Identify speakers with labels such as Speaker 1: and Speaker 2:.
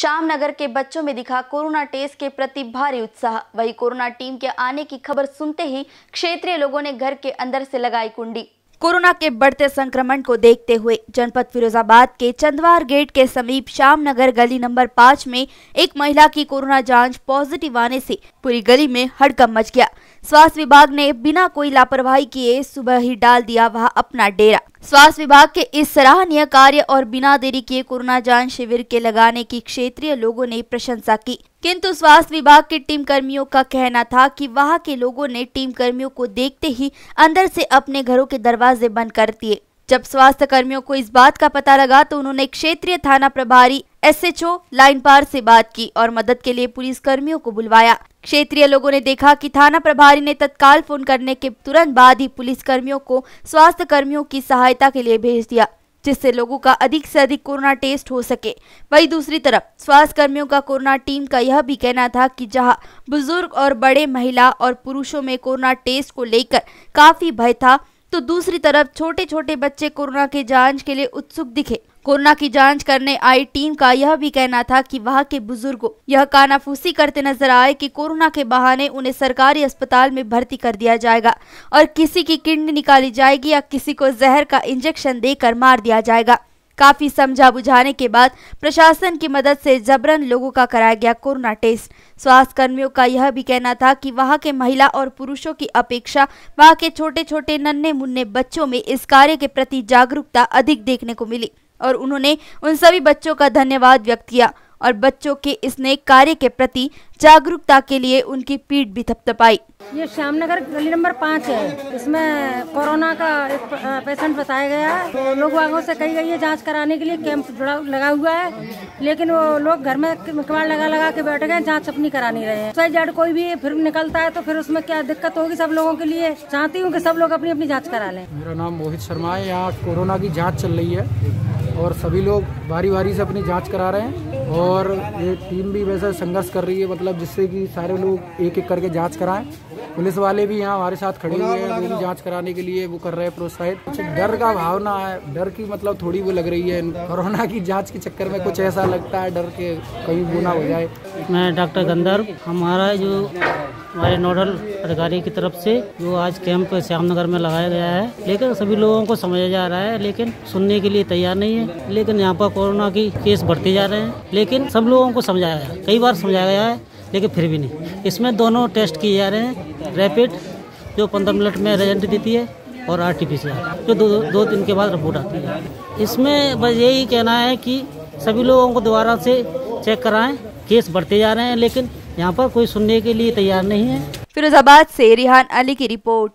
Speaker 1: शाम नगर के बच्चों में दिखा कोरोना टेस्ट के प्रति भारी उत्साह वही कोरोना टीम के आने की खबर सुनते ही क्षेत्रीय लोगों ने घर के अंदर से लगाई कुंडी कोरोना के बढ़ते संक्रमण को देखते हुए जनपद फिरोजाबाद के चंदवार गेट के समीप श्याम नगर गली नंबर पाँच में एक महिला की कोरोना जांच पॉजिटिव आने से पूरी गली में हड़कम मच गया स्वास्थ्य विभाग ने बिना कोई लापरवाही किए सुबह ही डाल दिया वह अपना डेरा स्वास्थ्य विभाग के इस सराहनीय कार्य और बिना देरी किए कोरोना जांच शिविर के लगाने की क्षेत्रीय लोगों ने प्रशंसा की किंतु स्वास्थ्य विभाग की टीम कर्मियों का कहना था कि वहां के लोगों ने टीम कर्मियों को देखते ही अंदर से अपने घरों के दरवाजे बंद कर दिए जब स्वास्थ्य कर्मियों को इस बात का पता लगा तो उन्होंने क्षेत्रीय थाना प्रभारी एसएचओ लाइन पार से बात की और मदद के लिए पुलिस कर्मियों को बुलवाया क्षेत्रीय लोगों ने देखा कि थाना प्रभारी ने तत्काल फोन करने के तुरंत बाद ही पुलिस कर्मियों को स्वास्थ्य कर्मियों की सहायता के लिए भेज दिया जिससे लोगों का अधिक से अधिक कोरोना टेस्ट हो सके वहीं दूसरी तरफ स्वास्थ्य कर्मियों का कोरोना टीम का यह भी कहना था कि जहां बुजुर्ग और बड़े महिला और पुरुषों में कोरोना टेस्ट को लेकर काफी भय था तो दूसरी तरफ छोटे छोटे बच्चे कोरोना के जांच के लिए उत्सुक दिखे कोरोना की जांच करने आई टीम का यह भी कहना था कि वहां के बुजुर्गों यह कानाफूसी करते नजर आए कि कोरोना के बहाने उन्हें सरकारी अस्पताल में भर्ती कर दिया जाएगा और किसी की किडनी निकाली जाएगी या किसी को जहर का इंजेक्शन देकर मार दिया जाएगा काफी समझा बुझाने के बाद प्रशासन की मदद से जबरन लोगों का कराया गया कोरोना टेस्ट स्वास्थ्य कर्मियों का यह भी कहना था कि वहां के महिला और पुरुषों की अपेक्षा वहां के छोटे छोटे नन्हे मुन्ने बच्चों में इस कार्य के प्रति जागरूकता अधिक देखने को मिली और उन्होंने उन सभी बच्चों का धन्यवाद व्यक्त किया और बच्चों के इस नए कार्य के प्रति जागरूकता के लिए उनकी पीठ भी थपथपाई
Speaker 2: ये श्यामनगर गली नंबर पाँच है इसमें कोरोना का एक पेशेंट बताया गया है तो लोग वागों से कही गई है जांच कराने के लिए कैंप लगा हुआ है लेकिन वो लोग घर में कबाड़ लगा लगा के बैठ गए जांच अपनी करा नहीं रहे हैं जड़ कोई भी फिर निकलता है तो फिर उसमें क्या दिक्कत होगी सब लोगों के लिए चाहती हूँ की सब लोग अपनी अपनी जाँच करा ले
Speaker 3: मेरा नाम मोहित शर्मा है यहाँ कोरोना की जाँच चल रही है और सभी लोग बारी बारी से अपनी जांच करा रहे हैं और ये टीम भी वैसे संघर्ष कर रही है मतलब जिससे कि सारे लोग एक एक करके जांच कराएं पुलिस वाले भी यहाँ हमारे साथ खड़े हुए हैं उनकी जाँच कराने के लिए वो कर रहे हैं प्रोत्साहित कुछ डर का भावना है डर की मतलब थोड़ी वो लग रही है कोरोना की जाँच के चक्कर में कुछ ऐसा लगता है डर के कहीं वो ना हो जाए
Speaker 4: मैं डॉक्टर गंधर्व हमारा जो हमारे नोडल अधिकारी की तरफ से जो आज कैंप श्यामनगर में लगाया गया है लेकिन सभी लोगों को समझा जा रहा है लेकिन सुनने के लिए तैयार नहीं है लेकिन यहाँ पर कोरोना की केस बढ़ते जा रहे हैं लेकिन सब लोगों को समझाया गया कई बार समझाया गया है लेकिन फिर भी नहीं इसमें दोनों टेस्ट किए जा रहे हैं रैपिड जो पंद्रह मिनट में रिजल्ट देती है और आर टी जो दो दो दिन के बाद रिपोर्ट आती है इसमें बस यही कहना है कि सभी लोगों को दोबारा से चेक कराएं केस बढ़ते जा रहे हैं लेकिन यहाँ पर कोई सुनने के लिए तैयार नहीं है
Speaker 1: फिरोजाबाद से रिहान अली की रिपोर्ट